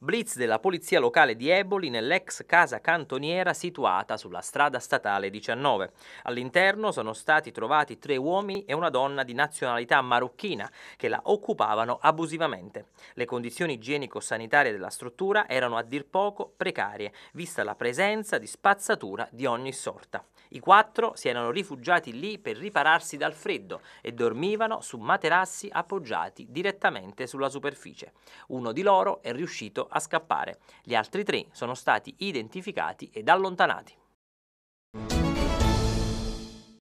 blitz della polizia locale di Eboli nell'ex casa cantoniera situata sulla strada statale 19. All'interno sono stati trovati tre uomini e una donna di nazionalità marocchina che la occupavano abusivamente. Le condizioni igienico-sanitarie della struttura erano a dir poco precarie, vista la presenza di spazzatura di ogni sorta. I quattro si erano rifugiati lì per ripararsi dal freddo e dormivano su materassi appoggiati direttamente sulla superficie. Uno di loro è riuscito a scappare. Gli altri tre sono stati identificati ed allontanati.